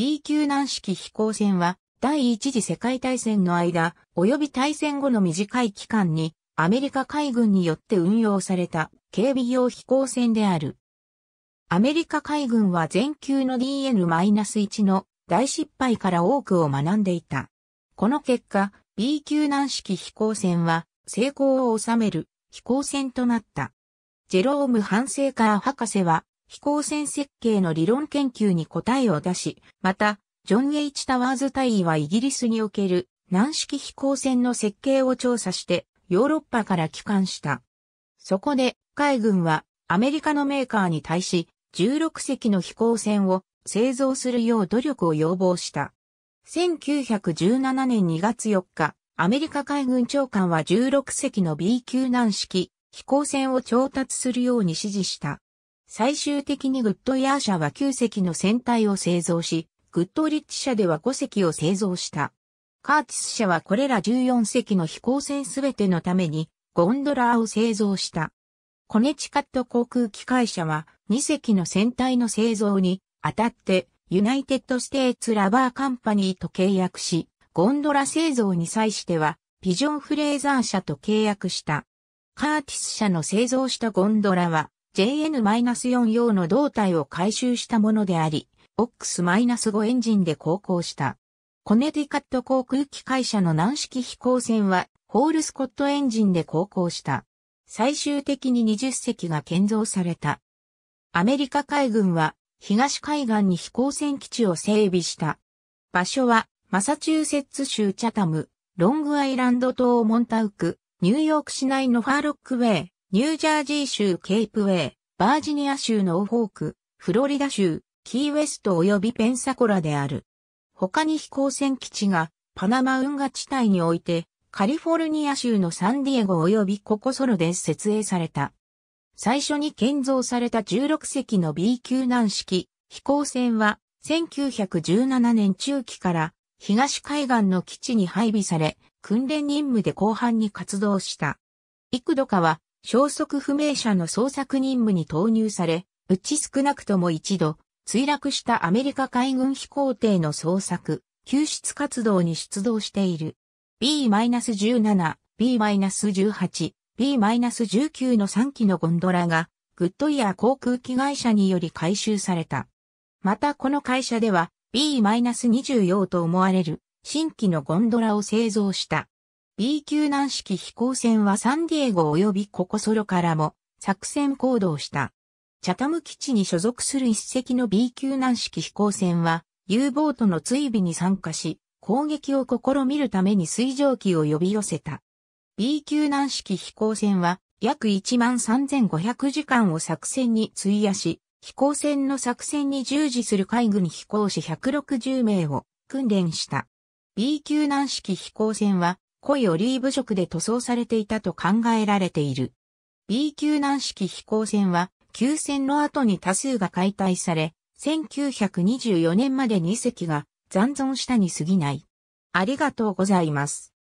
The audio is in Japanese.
B 級軟式飛行船は第一次世界大戦の間及び大戦後の短い期間にアメリカ海軍によって運用された警備用飛行船である。アメリカ海軍は全級の DN-1 の大失敗から多くを学んでいた。この結果、B 級軟式飛行船は成功を収める飛行船となった。ジェローム・ハンセーカー博士は飛行船設計の理論研究に答えを出し、また、ジョン・ H・ タワーズ大尉はイギリスにおける軟式飛行船の設計を調査してヨーロッパから帰還した。そこで海軍はアメリカのメーカーに対し16隻の飛行船を製造するよう努力を要望した。1917年2月4日、アメリカ海軍長官は16隻の B 級軟式飛行船を調達するように指示した。最終的にグッドイヤー社は9隻の船体を製造し、グッドリッチ社では5隻を製造した。カーティス社はこれら14隻の飛行船すべてのためにゴンドラを製造した。コネチカット航空機会社は2隻の船体の製造にあたってユナイテッドステーツラバーカンパニーと契約し、ゴンドラ製造に際してはピジョンフレーザー社と契約した。カーティス社の製造したゴンドラは JN-4 用の胴体を回収したものであり、OX-5 エンジンで航行した。コネティカット航空機会社の軟式飛行船は、ホールスコットエンジンで航行した。最終的に20隻が建造された。アメリカ海軍は、東海岸に飛行船基地を整備した。場所は、マサチューセッツ州チャタム、ロングアイランド島モンタウク、ニューヨーク市内のファーロックウェイ、ニュージャージー州ケープウェイ、バージニア州ノーフォーク、フロリダ州、キーウェスト及びペンサコラである。他に飛行船基地がパナマ運河地帯においてカリフォルニア州のサンディエゴ及びココソロで設営された。最初に建造された16隻の B 級難式飛行船は1917年中期から東海岸の基地に配備され訓練任務で後半に活動した。幾度かは消息不明者の捜索任務に投入され、うち少なくとも一度、墜落したアメリカ海軍飛行艇の捜索、救出活動に出動している。B-17、B-18、B-19 の3機のゴンドラが、グッドイヤー航空機会社により回収された。またこの会社では、b 2 4と思われる新機のゴンドラを製造した。B 級軟式飛行船はサンディエゴ及びココソロからも作戦行動した。チャタム基地に所属する一隻の B 級軟式飛行船は U ボートの追尾に参加し、攻撃を試みるために水蒸気を呼び寄せた。B 級軟式飛行船は約13,500時間を作戦に費やし、飛行船の作戦に従事する海軍飛行士160名を訓練した。B 級軟式飛行船は濃いオリーブ色で塗装されていたと考えられている。B 級軟式飛行船は、急船の後に多数が解体され、1924年まで2隻が残存したに過ぎない。ありがとうございます。